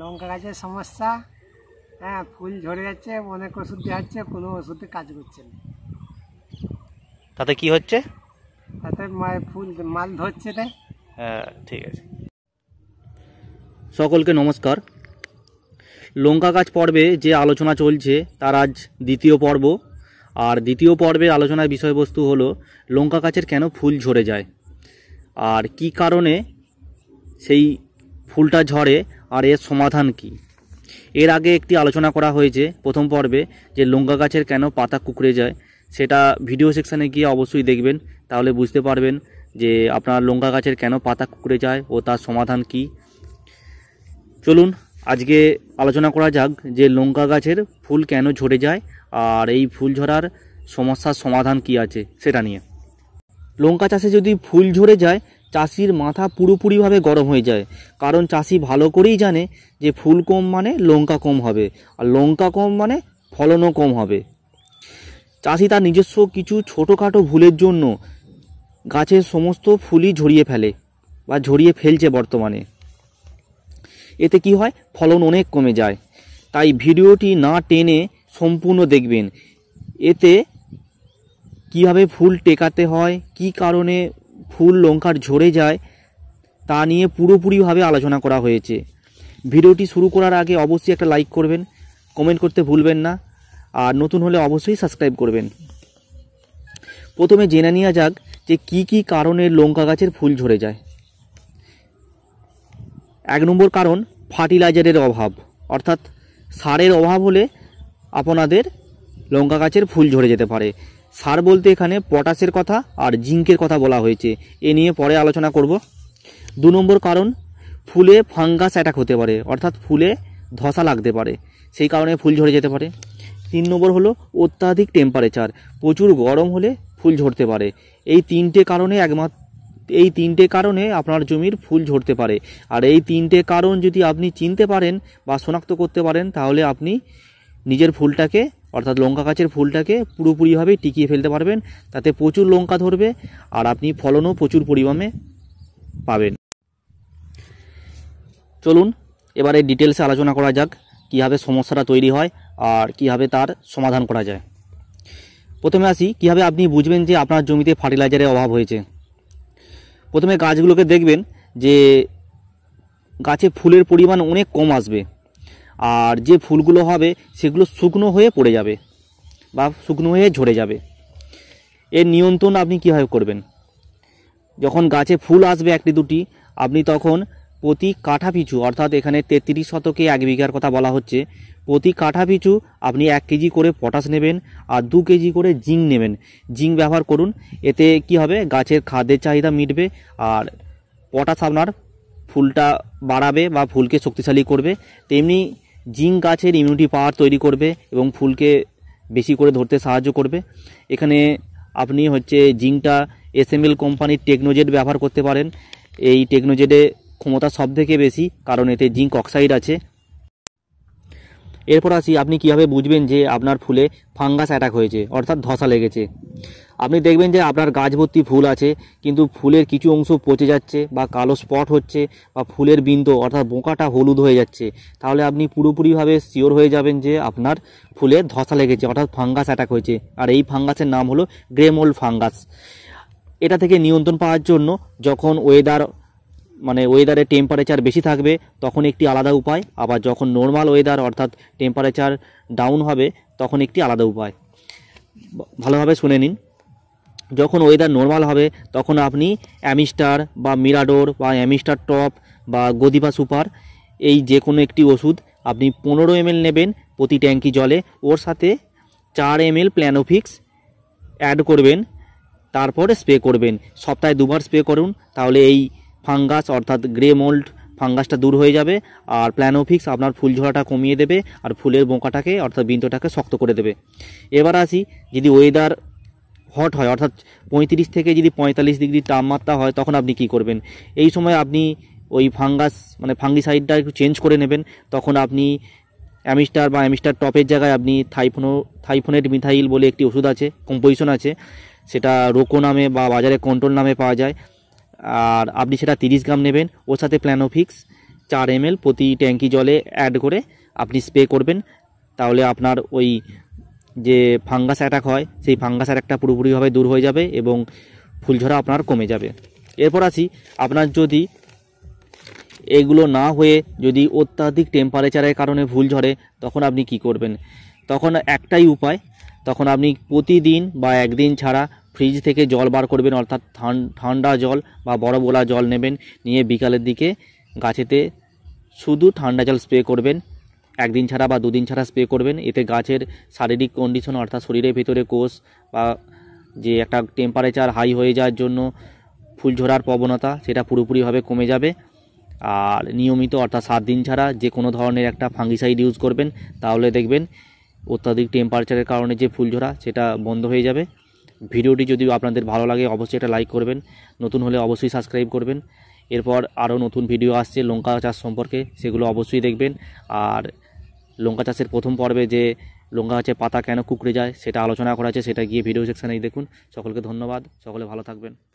লঙ্কা গাছের সমস্যা হ্যাঁ ফুল ঝরে যাচ্ছে অনেক ওষুধ দেওয়া হচ্ছে কোনো ওষুধে কাজ করছে না তাতে কি হচ্ছে তাতে ফুল মাল ধরছে না হ্যাঁ ঠিক আছে সকলকে নমস্কার লঙ্কা গাছ পর্বে যে আলোচনা চলছে তার আজ দ্বিতীয় পর্ব আর দ্বিতীয় পর্বের আলোচনার বিষয়বস্তু হলো লঙ্কা গাছের কেন ফুল ঝরে যায় আর কি কারণে সেই ফুলটা ঝরে আর এর সমাধান কি এর আগে একটি আলোচনা করা হয়েছে প্রথম পর্বে যে লঙ্কা গাছের কেন পাতা কুকড়ে যায় সেটা ভিডিও সেকশানে গিয়ে অবশ্যই দেখবেন তাহলে বুঝতে পারবেন যে আপনার লঙ্কা গাছের কেন পাতা কুকড়ে যায় ও তার সমাধান কি চলুন আজকে আলোচনা করা যাক যে লঙ্কা গাছের ফুল কেন ঝরে যায় আর এই ফুল ঝরার সমস্যার সমাধান কি আছে সেটা নিয়ে লঙ্কা চাষে যদি ফুল ঝরে যায় চাষির মাথা পুরোপুরিভাবে গরম হয়ে যায় কারণ চাষি ভালো করেই জানে যে ফুল কম মানে লঙ্কা কম হবে আর লঙ্কা কম মানে ফলনও কম হবে চাষি তার নিজস্ব কিছু ছোটোখাটো ভুলের জন্য গাছের সমস্ত ফুলই ঝরিয়ে ফেলে বা ঝরিয়ে ফেলছে বর্তমানে এতে কি হয় ফলন অনেক কমে যায় তাই ভিডিওটি না টেনে সম্পূর্ণ দেখবেন এতে কিভাবে ফুল টেকাতে হয় কি কারণে ফুল লঙ্কার ঝরে যায় তা নিয়ে পুরোপুরিভাবে আলোচনা করা হয়েছে ভিডিওটি শুরু করার আগে অবশ্যই একটা লাইক করবেন কমেন্ট করতে ভুলবেন না আর নতুন হলে অবশ্যই সাবস্ক্রাইব করবেন প্রথমে জেনে নেওয়া যাক যে কি কি কারণে লঙ্কা গাছের ফুল ঝরে যায় এক নম্বর কারণ ফার্টিলাইজারের অভাব অর্থাৎ সারের অভাব হলে আপনাদের লঙ্কা গাছের ফুল ঝরে যেতে পারে সার বলতে এখানে পটাশের কথা আর জিঙ্কের কথা বলা হয়েছে এ নিয়ে পরে আলোচনা করব দু নম্বর কারণ ফুলে ফাঙ্গাস অ্যাটাক হতে পারে অর্থাৎ ফুলে ধসা লাগতে পারে সেই কারণে ফুল ঝরে যেতে পারে তিন নম্বর হলো অত্যাধিক টেম্পারেচার প্রচুর গরম হলে ফুল ঝরতে পারে এই তিনটে কারণে একমাত্র এই তিনটে কারণে আপনার জমির ফুল ঝরতে পারে আর এই তিনটে কারণ যদি আপনি চিনতে পারেন বা শনাক্ত করতে পারেন তাহলে আপনি নিজের ফুলটাকে অর্থাৎ লঙ্কা গাছের ফুলটাকে পুরোপুরিভাবে টিকিয়ে ফেলতে পারবেন তাতে প্রচুর লঙ্কা ধরবে আর আপনি ফলনও প্রচুর পরিমাণে পাবেন চলুন এবারে ডিটেলসে আলোচনা করা যাক কীভাবে সমস্যাটা তৈরি হয় আর কীভাবে তার সমাধান করা যায় প্রথমে আসি কীভাবে আপনি বুঝবেন যে আপনার জমিতে ফার্টিলাইজারের অভাব হয়েছে প্রথমে গাছগুলোকে দেখবেন যে গাছে ফুলের পরিমাণ অনেক কম আসবে আর যে ফুলগুলো হবে সেগুলো শুকনো হয়ে পড়ে যাবে বা শুকনো হয়ে ঝরে যাবে এর নিয়ন্ত্রণ আপনি কীভাবে করবেন যখন গাছে ফুল আসবে একটি দুটি আপনি তখন প্রতি কাঠা পিছু অর্থাৎ এখানে তেত্রিশ শতকে এক বিঘার কথা বলা হচ্ছে প্রতি কাঠা পিছু আপনি এক কেজি করে পটাশ নেবেন আর দু কেজি করে জিঙ্ক নেবেন জিঙ্ক ব্যবহার করুন এতে কি হবে গাছের খাদ্যের চাহিদা মিটবে আর পটাশ আপনার ফুলটা বাড়াবে বা ফুলকে শক্তিশালী করবে তেমনি জিঙ্ক গাছের ইমিউনিটি পাওয়ার তৈরি করবে এবং ফুলকে বেশি করে ধরতে সাহায্য করবে এখানে আপনি হচ্ছে জিঙ্কটা এস এম এল কোম্পানির টেকনোজেট ব্যবহার করতে পারেন এই টেকনোজেটে ক্ষমতা সব থেকে বেশি কারণ এতে জিঙ্ক অক্সাইড আছে এরপর আসি আপনি কিভাবে বুঝবেন যে আপনার ফুলে ফাঙ্গাস অ্যাটাক হয়েছে অর্থাৎ ধসা লেগেছে আপনি দেখবেন যে আপনার গাছ ভর্তি ফুল আছে কিন্তু ফুলের কিছু অংশ পচে যাচ্ছে বা কালো স্পট হচ্ছে বা ফুলের বিন্দু অর্থাৎ বোঁকাটা হলুদ হয়ে যাচ্ছে তাহলে আপনি পুরোপুরিভাবে শিওর হয়ে যাবেন যে আপনার ফুলে ধসা লেগেছে অর্থাৎ ফাঙ্গাস অ্যাটাক হয়েছে আর এই ফাঙ্গাসের নাম হলো গ্রেমোল ফাঙ্গাস এটা থেকে নিয়ন্ত্রণ পাওয়ার জন্য যখন ওয়েদার মানে ওয়েদারে টেম্পারেচার বেশি থাকবে তখন একটি আলাদা উপায় আবার যখন নর্মাল ওয়েদার অর্থাৎ টেম্পারেচার ডাউন হবে তখন একটি আলাদা উপায় ভালোভাবে শুনে নিন যখন ওয়েদার নর্মাল হবে তখন আপনি অ্যামিস্টার বা মিরাডোর বা অ্যামিস্টার টপ বা গদিবা সুপার এই যে কোনো একটি ওষুধ আপনি পনেরো এম নেবেন প্রতি ট্যাঙ্কি জলে ওর সাথে চার এম এল প্ল্যানোফিক্স অ্যাড করবেন তারপরে স্প্রে করবেন সপ্তাহে দুবার স্প্রে করুন তাহলে এই ফাঙ্গাস অর্থাৎ গ্রে মোল্ড ফাঙ্গাসটা দূর হয়ে যাবে আর প্ল্যানোফিক্স আপনার ফুল কমিয়ে দেবে আর ফুলের বোঁকাটাকে অর্থাৎ বিন্দুটাকে শক্ত করে দেবে এবার আসি যদি ওয়েদার হট হয় অর্থাৎ পঁয়ত্রিশ থেকে যদি পঁয়তাল্লিশ ডিগ্রি তাপমাত্রা হয় তখন আপনি কি করবেন এই সময় আপনি ওই ফাঙ্গাস মানে ফাঙ্গিসাইডটা একটু চেঞ্জ করে নেবেন তখন আপনি অ্যামিস্টার বা অ্যামিস্টার টপের জায়গায় আপনি থাইফোনো থাইফোনেট মিথাইল বলে একটি ওষুধ আছে কম্পোজিশন আছে সেটা রোকো নামে বা বাজারে কন্ট্রোল নামে পাওয়া যায় আর আপনি সেটা তিরিশ গ্রাম নেবেন ওর সাথে প্ল্যানোফিক্স চার এম প্রতি ট্যাঙ্কি জলে অ্যাড করে আপনি স্প্রে করবেন তাহলে আপনার ওই যে ফাঙ্গাস অ্যাটাক হয় সেই ফাঙ্গাস অ্যাটাকটা পুরোপুরিভাবে দূর হয়ে যাবে এবং ফুলঝরা আপনার কমে যাবে এরপর আসি আপনার যদি এগুলো না হয়ে যদি অত্যাধিক টেম্পারেচারের কারণে ভুল ঝরে তখন আপনি কি করবেন তখন একটাই উপায় তখন আপনি প্রতিদিন বা একদিন ছাড়া ফ্রিজ থেকে জল বার করবেন অর্থাৎ ঠান্ডা জল বা বড় বলা জল নেবেন নিয়ে বিকালের দিকে গাছেতে শুধু ঠান্ডা জল স্প্রে করবেন একদিন ছাড়া বা দুদিন ছাড়া স্প্রে করবেন এতে গাছের শারীরিক কন্ডিশন অর্থাৎ শরীরের ভিতরে কোষ বা যে একটা টেম্পারেচার হাই হয়ে যাওয়ার জন্য ফুল ঝরার প্রবণতা সেটা পুরোপুরিভাবে কমে যাবে আর নিয়মিত অর্থাৎ সাত দিন ছাড়া যে কোনো ধরনের একটা ফাঙ্গিসাইড ইউজ করবেন তাহলে দেখবেন অত্যাধিক টেম্পারেচারের কারণে যে ফুল ঝরা সেটা বন্ধ হয়ে যাবে ভিডিওটি যদি আপনাদের ভালো লাগে অবশ্যই একটা লাইক করবেন নতুন হলে অবশ্যই সাবস্ক্রাইব করবেন এরপর আরও নতুন ভিডিও আসছে লঙ্কা চাষ সম্পর্কে সেগুলো অবশ্যই দেখবেন আর লঙ্কা চাষের প্রথম পর্বে যে লঙ্কা গাছের পাতা কেন কুকড়ে যায় সেটা আলোচনা করা আছে সেটা গিয়ে ভিডিও সেকশানেই দেখুন সকলকে ধন্যবাদ সকলে ভালো থাকবেন